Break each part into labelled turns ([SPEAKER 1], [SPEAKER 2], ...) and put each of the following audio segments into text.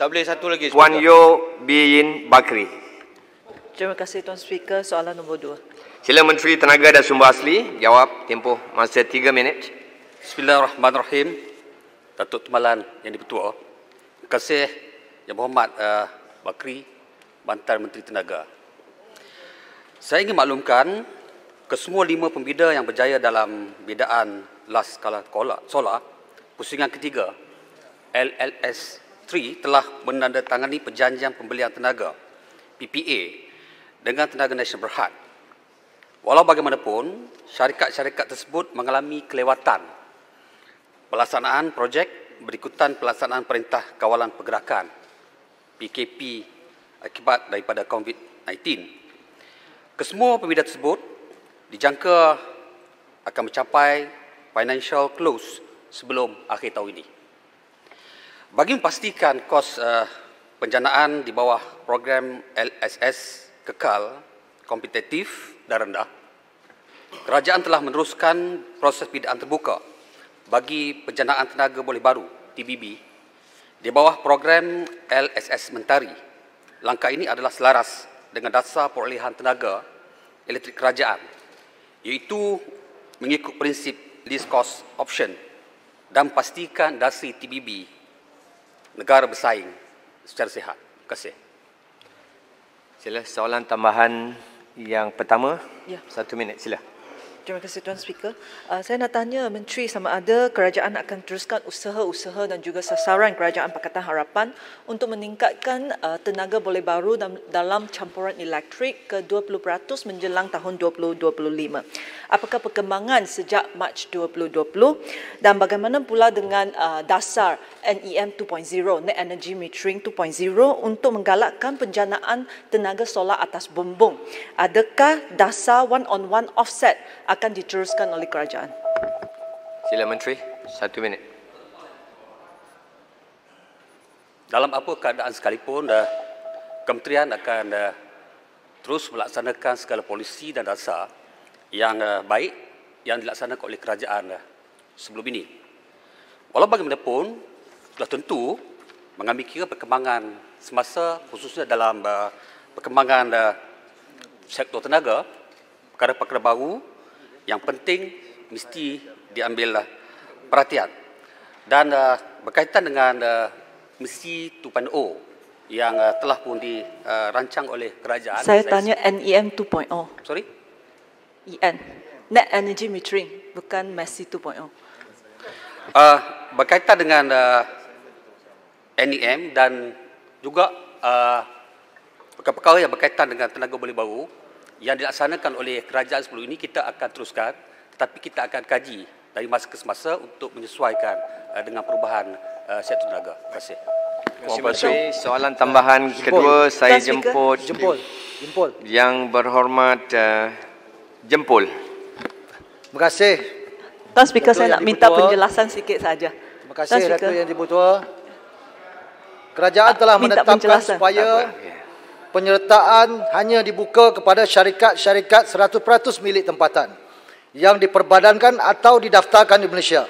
[SPEAKER 1] Tak boleh satu lagi. Wan Yo Bin Bakri.
[SPEAKER 2] Terima kasih Tuan Speaker. Soalan nombor dua.
[SPEAKER 1] Sila Menteri Tenaga dan Sumber Asli jawab tempoh masa tiga minit. Bismillahirrahmanirrahim. Datuk Tumalan yang dipertua. Terima kasih Yang Berhormat uh, Bakri, Bantar Menteri Tenaga. Saya ingin maklumkan kesemua lima pembida yang berjaya dalam bidaan Las Kala Kola, Sola, pusingan ketiga, LLS industri telah menandatangani perjanjian pembelian tenaga PPA dengan Tenaga Nasional Berhad. Walau bagaimanapun, syarikat-syarikat tersebut mengalami kelewatan pelaksanaan projek berikutan pelaksanaan Perintah Kawalan Pergerakan PKP akibat daripada COVID-19. Kesemua pembidang tersebut dijangka akan mencapai financial close sebelum akhir tahun ini. Bagi memastikan kos uh, penjanaan di bawah program LSS kekal, kompetitif dan rendah, kerajaan telah meneruskan proses bidaan terbuka bagi penjanaan tenaga boleh baru, TBB, di bawah program LSS Mentari. Langkah ini adalah selaras dengan dasar perolehan tenaga elektrik kerajaan iaitu mengikut prinsip least cost option dan pastikan dasi TBB negara bersaing secara sihat. Terima kasih. Sila soalan tambahan yang pertama. Ya. Satu minit, sila.
[SPEAKER 2] Terima kasih Tuan Speaker. Uh, saya nak tanya Menteri sama ada kerajaan akan teruskan usaha-usaha dan juga sasaran kerajaan Pakatan Harapan untuk meningkatkan uh, tenaga boleh baru dalam, dalam campuran elektrik ke 20% menjelang tahun 2025. Apakah perkembangan sejak Mac 2020 dan bagaimana pula dengan uh, dasar NEM 2.0, Net Energy Metering 2.0 untuk menggalakkan penjanaan tenaga solar atas bumbung? Adakah dasar one-on-one offset akan diteruskan oleh kerajaan.
[SPEAKER 1] Sila Menteri, satu minit. Dalam apa keadaan sekalipun, uh, Kementerian akan uh, terus melaksanakan segala polisi dan dasar yang uh, baik yang dilaksanakan oleh kerajaan uh, sebelum ini. Walau bagaimanapun, sudah tentu mengambil kira perkembangan semasa khususnya dalam uh, perkembangan uh, sektor tenaga, perkara-perkara baru yang penting mesti diambil uh, perhatian dan uh, berkaitan dengan uh, misi 2.0 yang uh, telah pun dirancang oleh kerajaan saya, saya tanya
[SPEAKER 2] NEM 2.0 sorry EN net energy metering bukan MESI 2.0
[SPEAKER 1] uh, berkaitan dengan uh, NEM dan juga uh, perkara-perkara yang berkaitan dengan tenaga boleh bau yang dilaksanakan oleh kerajaan sebelum ini kita akan teruskan tapi kita akan kaji dari masa ke semasa untuk menyesuaikan eh, dengan perubahan uh, eh, sektor tenaga. Terima kasih. Terima kasih. Soalan tambahan jempol. kedua saya jemput jempol. jempol. Yang berhormat eh, jempol. Terima
[SPEAKER 2] kasih. Tuan Speaker saya nak minta penjelasan sikit saja. Terima kasih Datuk Yang Dibutua. Kerajaan telah menetapkan penjelasan. supaya apa, penyertaan hanya dibuka kepada
[SPEAKER 1] syarikat-syarikat 100% milik tempatan yang diperbadankan atau didaftarkan di Malaysia.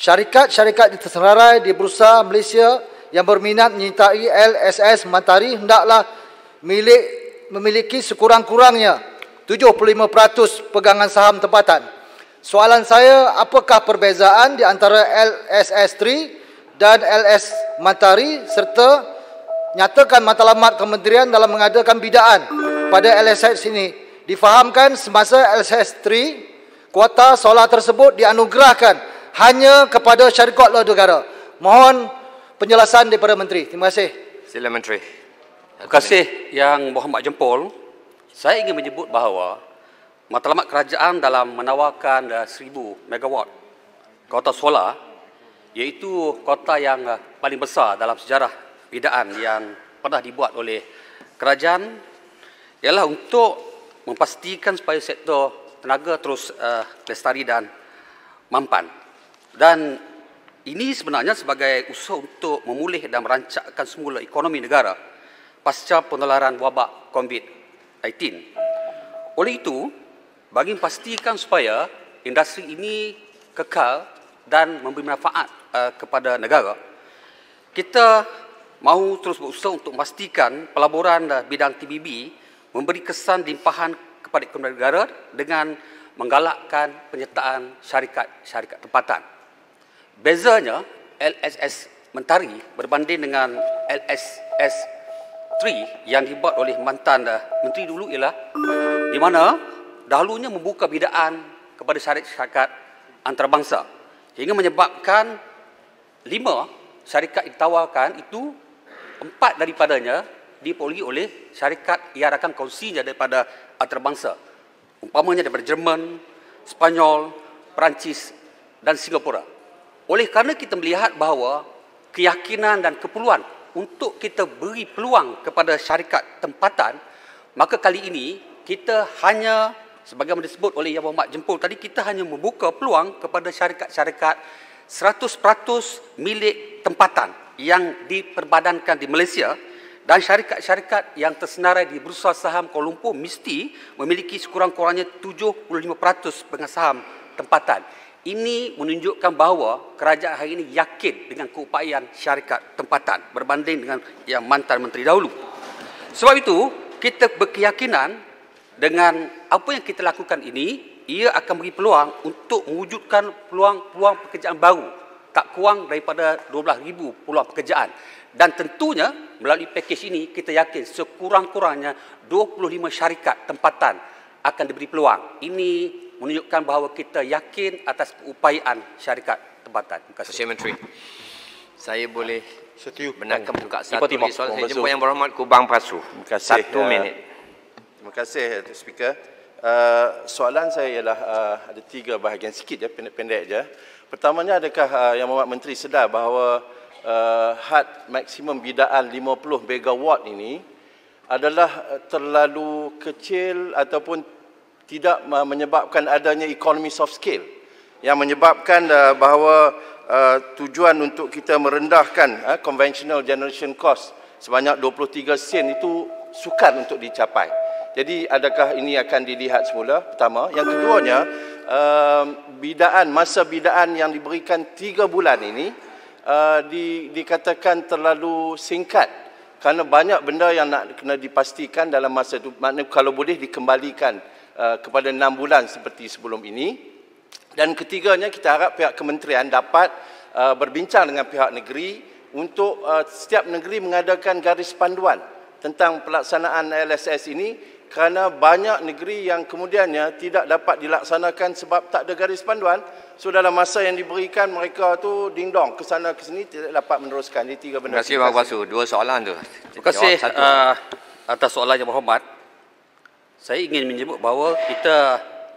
[SPEAKER 1] Syarikat-syarikat ditersenarai di Bursa Malaysia yang berminat menyertai LSS Matahari hendaklah milik memiliki sekurang-kurangnya 75% pegangan saham tempatan. Soalan saya, apakah perbezaan di antara LSS3 dan LS Matahari serta nyatakan matlamat kementerian dalam mengadakan bidaan pada LSS ini. Difahamkan semasa LSS 3, kuota solar tersebut dianugerahkan hanya kepada syarikat luar negara. Mohon penjelasan daripada Menteri. Terima kasih. Sila Menteri. Terima kasih yang Muhammad Jempol. Saya ingin menyebut bahawa matlamat kerajaan dalam menawarkan 1000 eh, megawatt kuota solar iaitu kota yang eh, paling besar dalam sejarah bidaan yang pernah dibuat oleh kerajaan ialah untuk memastikan supaya sektor tenaga terus uh, lestari dan mampan. Dan ini sebenarnya sebagai usaha untuk memulih dan merancakkan semula ekonomi negara pasca penularan wabak COVID-19. Oleh itu, bagi memastikan supaya industri ini kekal dan memberi manfaat uh, kepada negara, kita mahu terus berusaha untuk memastikan pelaburan bidang TBB memberi kesan limpahan kepada ekonomi negara dengan menggalakkan penyertaan syarikat-syarikat tempatan. Bezanya, LSS Mentari berbanding dengan LSS 3 yang dibuat oleh mantan menteri dulu ialah di mana dahulunya membuka bidaan kepada syarikat-syarikat antarabangsa hingga menyebabkan lima syarikat ditawarkan itu empat daripadanya dipoligi oleh syarikat yang rakan kongsinya daripada antarabangsa. Umpamanya daripada Jerman, Spanyol, Perancis dan Singapura. Oleh kerana kita melihat bahawa keyakinan dan keperluan untuk kita beri peluang kepada syarikat tempatan, maka kali ini kita hanya sebagai yang disebut oleh Yang Mohd Jempol tadi, kita hanya membuka peluang kepada syarikat-syarikat 100% milik tempatan yang diperbadankan di Malaysia dan syarikat-syarikat yang tersenarai di Bursa Saham Kuala Lumpur mesti memiliki sekurang-kurangnya 75% pengasaham saham tempatan. Ini menunjukkan bahawa kerajaan hari ini yakin dengan keupayaan syarikat tempatan berbanding dengan yang mantan menteri dahulu. Sebab itu, kita berkeyakinan dengan apa yang kita lakukan ini, ia akan beri peluang untuk mewujudkan peluang-peluang pekerjaan baru tak kurang daripada 12,000 peluang pekerjaan. Dan tentunya melalui pakej ini kita yakin sekurang-kurangnya 25 syarikat tempatan akan diberi peluang. Ini menunjukkan bahawa kita yakin atas keupayaan
[SPEAKER 3] syarikat tempatan. Terima kasih. saya boleh Setiup. benarkan juga satu Ipati, soalan. Saya jumpa yang
[SPEAKER 1] berhormat Kubang Pasu. Terima Satu ya. minit.
[SPEAKER 3] Terima kasih, eh, Tuan Speaker. Uh, soalan saya ialah uh, ada tiga bahagian sikit ya pendek-pendek je. Pendek -pendek je. Pertamanya adakah uh, yang Muhammad Menteri sedar bahawa uh, had maksimum bidaan 50 megawatt ini adalah uh, terlalu kecil ataupun tidak uh, menyebabkan adanya ekonomi soft scale yang menyebabkan uh, bahawa uh, tujuan untuk kita merendahkan uh, conventional generation cost sebanyak 23 sen itu sukar untuk dicapai. Jadi adakah ini akan dilihat semula? Pertama, yang keduanya Ehm, bidaan masa bidaan yang diberikan tiga bulan ini uh, di, dikatakan terlalu singkat kerana banyak benda yang nak kena dipastikan dalam masa itu makna kalau boleh dikembalikan uh, kepada enam bulan seperti sebelum ini dan ketiganya kita harap pihak kementerian dapat uh, berbincang dengan pihak negeri untuk uh, setiap negeri mengadakan garis panduan tentang pelaksanaan LSS ini kerana banyak negeri yang kemudiannya tidak dapat dilaksanakan sebab tak ada garis panduan so dalam masa yang diberikan mereka tu dingdong ke sana ke sini tidak dapat meneruskan ini tiga benda terima kasih
[SPEAKER 1] Basu dua soalan tu terima kasih uh, atas soalan yang berhormat saya ingin menyebut bahawa kita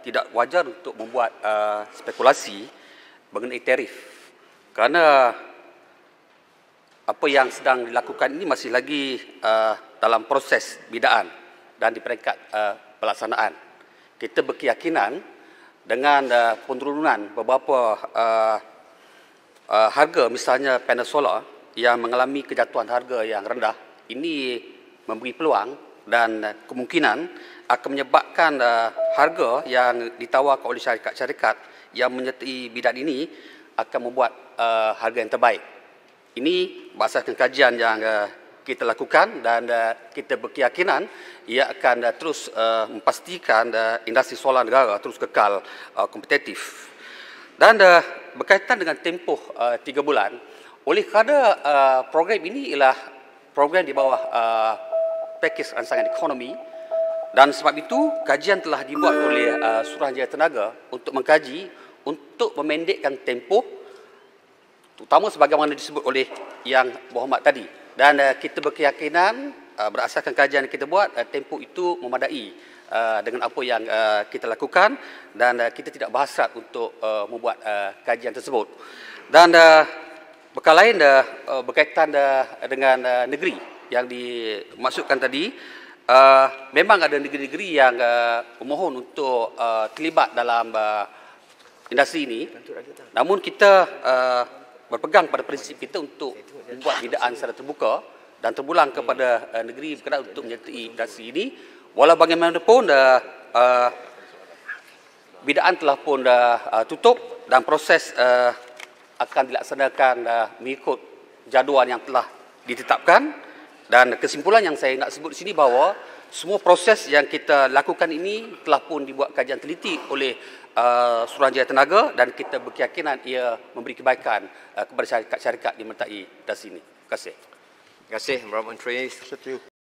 [SPEAKER 1] tidak wajar untuk membuat uh, spekulasi mengenai tarif kerana apa yang sedang dilakukan ini masih lagi uh, dalam proses bidaan dan di peringkat uh, pelaksanaan. Kita berkeyakinan dengan uh, penurunan beberapa uh, uh, harga misalnya panel solar yang mengalami kejatuhan harga yang rendah ini memberi peluang dan kemungkinan akan menyebabkan uh, harga yang ditawarkan oleh syarikat-syarikat yang menyertai bidang ini akan membuat uh, harga yang terbaik. Ini berdasarkan kajian yang uh, kita lakukan dan uh, kita berkeyakinan ia akan uh, terus uh, memastikan uh, industri solar negara terus kekal uh, kompetitif. Dan uh, berkaitan dengan tempoh uh, bulan, oleh kerana uh, program ini ialah program di bawah uh, pakej rancangan ekonomi dan sebab itu kajian telah dibuat oleh uh, Suruhanjaya Tenaga untuk mengkaji untuk memendekkan tempoh terutama sebagaimana disebut oleh Yang Berhormat tadi dan uh, kita berkeyakinan uh, eh, berasaskan kajian yang kita buat uh, tempoh itu memadai uh, dengan apa yang uh, kita lakukan dan uh, kita tidak berhasrat untuk uh, membuat uh, kajian tersebut dan uh, bekal lain uh, berkaitan uh, dengan uh, negeri yang dimasukkan tadi uh, memang ada negeri-negeri yang memohon uh, untuk uh, terlibat dalam uh, industri ini namun kita uh, berpegang pada prinsip kita untuk membuat bidaan secara terbuka dan terbulang kepada uh, negeri berkenaan untuk menyertai dasi ini walau bagaimanapun uh, uh, bidaan telah pun dah uh, tutup dan proses uh, akan dilaksanakan uh, mengikut jadual yang telah ditetapkan dan kesimpulan yang saya nak sebut di sini bahawa semua proses yang kita lakukan ini telah pun dibuat kajian teliti oleh uh, Suruhanjaya Tenaga dan kita berkeyakinan ia memberi kebaikan uh, kepada syarikat-syarikat di Mentai dan sini. Terima kasih. Terima kasih, Mr. Menteri. Setuju.